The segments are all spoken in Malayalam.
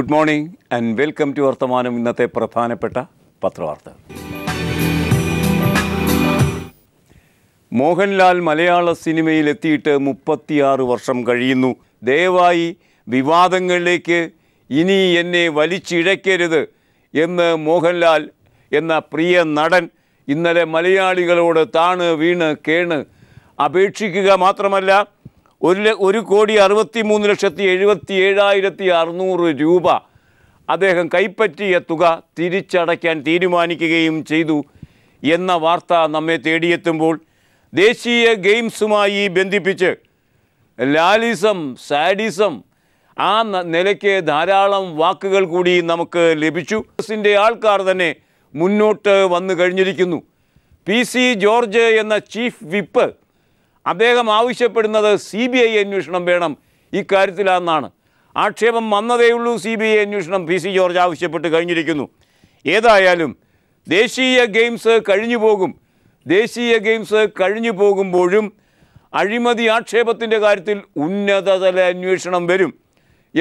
good morning and welcome to Varthamanam ഇന്നത്തെ പ്രധാനപ്പെട്ട പത്രവാർത്ത മോഹൻലാൽ മലയാള സിനിമയിലെത്തിയിട്ട് മുപ്പത്തിയാറ് വർഷം കഴിയുന്നു ദയവായി വിവാദങ്ങളിലേക്ക് ഇനി എന്നെ വലിച്ചിഴക്കരുത് എന്ന് മോഹൻലാൽ എന്ന പ്രിയ നടൻ ഇന്നലെ മലയാളികളോട് താണ് വീണ് കേണ് അപേക്ഷിക്കുക മാത്രമല്ല ഒരു ഒരു കോടി അറുപത്തി മൂന്ന് ലക്ഷത്തി എഴുപത്തി ഏഴായിരത്തി അറുന്നൂറ് രൂപ അദ്ദേഹം കൈപ്പറ്റിയ തുക തിരിച്ചടയ്ക്കാൻ തീരുമാനിക്കുകയും ചെയ്തു എന്ന വാർത്ത നമ്മെ തേടിയെത്തുമ്പോൾ ദേശീയ ഗെയിംസുമായി ബന്ധിപ്പിച്ച് ലാലിസം സാഡിസം ആ നിലയ്ക്ക് ധാരാളം വാക്കുകൾ കൂടി നമുക്ക് ലഭിച്ചു എസിൻ്റെ ആൾക്കാർ തന്നെ മുന്നോട്ട് വന്നു കഴിഞ്ഞിരിക്കുന്നു പി സി ജോർജ് എന്ന ചീഫ് വിപ്പ് അദ്ദേഹം ആവശ്യപ്പെടുന്നത് സി ബി ഐ അന്വേഷണം വേണം ഇക്കാര്യത്തിലാണെന്നാണ് ആക്ഷേപം വന്നതേയുള്ളൂ സി ബി ഐ അന്വേഷണം പി സി ജോർജ് ആവശ്യപ്പെട്ട് കഴിഞ്ഞിരിക്കുന്നു ഏതായാലും ദേശീയ ഗെയിംസ് കഴിഞ്ഞു പോകും ദേശീയ ഗെയിംസ് കഴിഞ്ഞു പോകുമ്പോഴും അഴിമതി ആക്ഷേപത്തിൻ്റെ കാര്യത്തിൽ ഉന്നതതല അന്വേഷണം വരും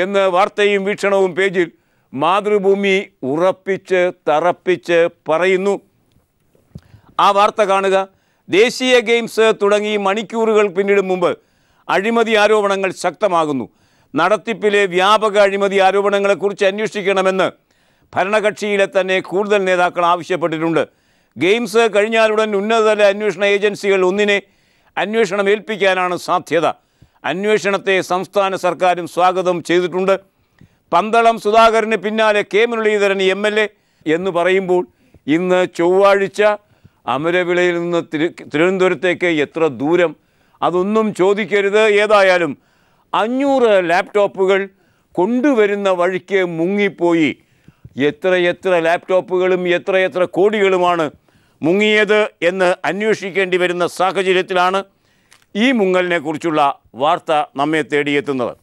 എന്ന് വാർത്തയും വീക്ഷണവും പേജിൽ മാതൃഭൂമി ഉറപ്പിച്ച് തറപ്പിച്ച് പറയുന്നു ആ വാർത്ത കാണുക ദേശീയ ഗെയിംസ് തുടങ്ങി മണിക്കൂറുകൾ പിന്നിടും മുമ്പ് അഴിമതി ആരോപണങ്ങൾ ശക്തമാകുന്നു നടത്തിപ്പിലെ വ്യാപക അഴിമതി ആരോപണങ്ങളെക്കുറിച്ച് അന്വേഷിക്കണമെന്ന് ഭരണകക്ഷിയിലെ തന്നെ കൂടുതൽ നേതാക്കൾ ആവശ്യപ്പെട്ടിട്ടുണ്ട് ഗെയിംസ് കഴിഞ്ഞാലുടൻ ഉന്നതതല അന്വേഷണ ഏജൻസികൾ ഒന്നിനെ അന്വേഷണം ഏൽപ്പിക്കാനാണ് സാധ്യത അന്വേഷണത്തെ സംസ്ഥാന സർക്കാരും സ്വാഗതം ചെയ്തിട്ടുണ്ട് പന്തളം സുധാകരന് പിന്നാലെ K Muraleedharan M L A എന്ന് പറയുമ്പോൾ ഇന്ന് ചൊവ്വാഴ്ച അമരവിളയിൽ നിന്ന് തിരുവനന്തപുരത്തേക്ക് എത്ര ദൂരം അതൊന്നും ചോദിക്കരുത് ഏതായാലും അഞ്ഞൂറ് ലാപ്ടോപ്പുകൾ കൊണ്ടുവരുന്ന വഴിക്ക് മുങ്ങിപ്പോയി എത്രയെത്ര ലാപ്ടോപ്പുകളും എത്രയെത്ര കോടികളുമാണ് മുങ്ങിയത് എന്ന് അന്വേഷിക്കേണ്ടി വരുന്ന സാഹചര്യത്തിലാണ് ഈ മുങ്ങലിനെക്കുറിച്ചുള്ള വാർത്ത നമ്മെ തേടിയെത്തുന്നത്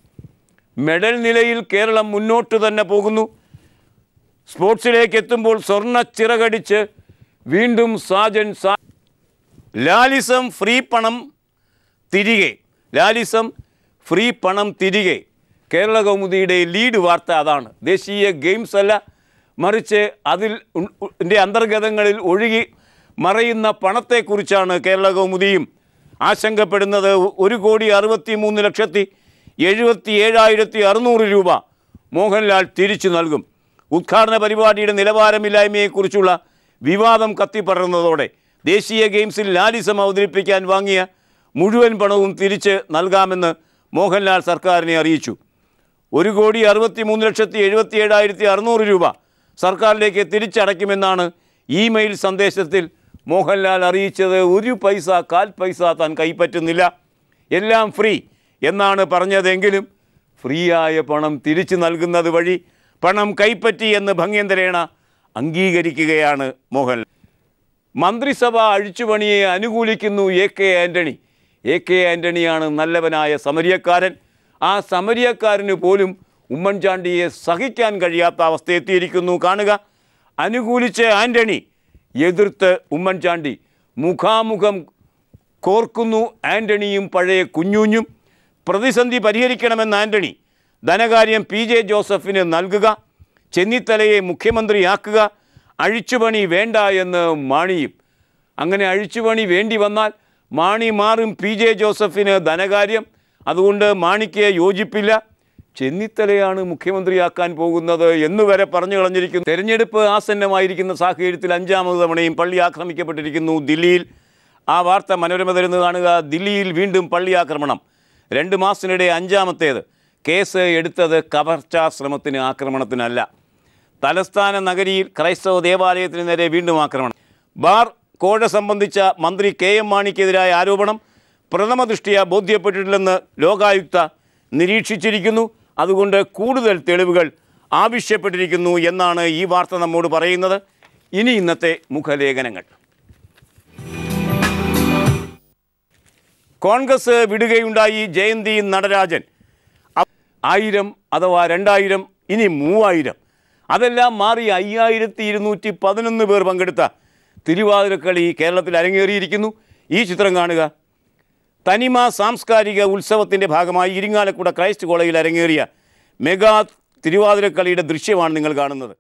മെഡൽ നിലയിൽ കേരളം മുന്നോട്ട് തന്നെ പോകുന്നു സ്പോർട്സിലേക്ക് എത്തുമ്പോൾ സ്വർണ്ണ ചിറകടിച്ച് വീണ്ടും സാജൻ സാ ലാലിസം ഫ്രീ പണം തിരികെ ലാലിസം ഫ്രീ പണം തിരികെ കേരള കൗമുദിയുടെ ലീഡ് വാർത്ത അതാണ് ദേശീയ ഗെയിംസ് അല്ല മറിച്ച് അതിൽ അന്തർഗതങ്ങളിൽ ഒഴുകി മറയുന്ന പണത്തെക്കുറിച്ചാണ് കേരള കൗമുദിയും ആശങ്കപ്പെടുന്നത് ഒരു കോടി അറുപത്തി മൂന്ന് ലക്ഷത്തി എഴുപത്തി ഏഴായിരത്തി അറുന്നൂറ് രൂപ മോഹൻലാൽ തിരിച്ചു നൽകും ഉദ്ഘാടന പരിപാടിയുടെ നിലവാരമില്ലായ്മയെക്കുറിച്ചുള്ള വിവാദം കത്തിപ്പടർന്നതോടെ ദേശീയ ഗെയിംസിൽ ലാലിസം അവതരിപ്പിക്കാൻ വാങ്ങിയ മുഴുവൻ പണവും തിരിച്ച് നൽകാമെന്ന് മോഹൻലാൽ സർക്കാരിനെ അറിയിച്ചു ഒരു കോടി അറുപത്തി മൂന്ന് ലക്ഷത്തി എഴുപത്തി ഏഴായിരത്തി അറുന്നൂറ് രൂപ സർക്കാരിലേക്ക് തിരിച്ചടയ്ക്കുമെന്നാണ് ഇമെയിൽ സന്ദേശത്തിൽ മോഹൻലാൽ അറിയിച്ചത് ഒരു പൈസ കാൽ പൈസ താൻ കൈപ്പറ്റുന്നില്ല എല്ലാം ഫ്രീ എന്നാണ് പറഞ്ഞതെങ്കിലും ഫ്രീ ആയ പണം തിരിച്ചു നൽകുന്നത് വഴി പണം കൈപ്പറ്റി എന്ന് ഭംഗേന്ദ്രേണ അംഗീകരിക്കുകയാണ് മോഹൻ മന്ത്രിസഭ അഴിച്ചുപണിയെ അനുകൂലിക്കുന്നു A K Antony A K ആൻ്റണിയാണ് നല്ലവനായ സമരിയക്കാരൻ ആ സമരിയക്കാരന് പോലും ഉമ്മൻചാണ്ടിയെ സഹിക്കാൻ കഴിയാത്ത അവസ്ഥയെത്തിയിരിക്കുന്നു കാണുക അനുകൂലിച്ച് ആൻ്റണി എതിർത്ത് ഉമ്മൻചാണ്ടി മുഖാമുഖം കോർക്കുന്നു ആൻ്റണിയും പഴയ കുഞ്ഞുഞ്ഞും പ്രതിസന്ധി പരിഹരിക്കണമെന്ന് ആൻ്റണി ധനകാര്യം പി ജെ ജോസഫിന് നൽകുക ചെന്നിത്തലയെ മുഖ്യമന്ത്രിയാക്കുക അഴിച്ചുപണി വേണ്ട എന്ന് മാണിയും അങ്ങനെ അഴിച്ചുപണി വേണ്ടി വന്നാൽ മാണി മാറും പി ജെ ജോസഫിന് ധനകാര്യം അതുകൊണ്ട് മാണിക്ക് യോജിപ്പില്ല ചെന്നിത്തലയാണ് മുഖ്യമന്ത്രിയാക്കാൻ പോകുന്നത് എന്ന് വരെ പറഞ്ഞു കളഞ്ഞിരിക്കുന്നു തെരഞ്ഞെടുപ്പ് ആസന്നമായിരിക്കുന്ന സാഹചര്യത്തിൽ അഞ്ചാമത് തവണയും പള്ളി ആക്രമിക്കപ്പെട്ടിരിക്കുന്നു ദില്ലിയിൽ ആ വാർത്ത മനോരമ തരുന്നത് കാണുക ദില്ലിയിൽ വീണ്ടും പള്ളി ആക്രമണം രണ്ട് മാസത്തിനിടെ അഞ്ചാമത്തേത് കേസ് എടുത്തത് കവർച്ചാ ശ്രമത്തിന് ആക്രമണത്തിനല്ല തലസ്ഥാന നഗരിയിൽ ക്രൈസ്തവ ദേവാലയത്തിന് നേരെ വീണ്ടും ആക്രമണം ബാർ കോഴ സംബന്ധിച്ച മന്ത്രി കെ എം മാണിക്കെതിരായ ആരോപണം പ്രഥമ ദൃഷ്ടിയ ബോധ്യപ്പെട്ടിട്ടില്ലെന്ന് ലോകായുക്ത നിരീക്ഷിച്ചിരിക്കുന്നു അതുകൊണ്ട് കൂടുതൽ തെളിവുകൾ ആവശ്യപ്പെട്ടിരിക്കുന്നു എന്നാണ് ഈ വാർത്ത നമ്മോട് പറയുന്നത് ഇനി ഇന്നത്തെ മുഖലേഖനങ്ങൾ കോൺഗ്രസ് വിടുകയുണ്ടായി ജയന്തി നടരാജൻ ആയിരം അഥവാ രണ്ടായിരം ഇനി മൂവായിരം അതെല്ലാം മാറി അയ്യായിരത്തി ഇരുന്നൂറ്റി പതിനൊന്ന് പേർ പങ്കെടുത്ത തിരുവാതിരക്കളി കേരളത്തിൽ അരങ്ങേറിയിരിക്കുന്നു ഈ ചിത്രം കാണുക തനിമ സാംസ്കാരിക ഉത്സവത്തിൻ്റെ ഭാഗമായി ഇരിങ്ങാലക്കുട ക്രൈസ്റ്റ് കോളേജിൽ അരങ്ങേറിയ മെഗാ തിരുവാതിരക്കളിയുടെ ദൃശ്യമാണ് നിങ്ങൾ കാണുന്നത്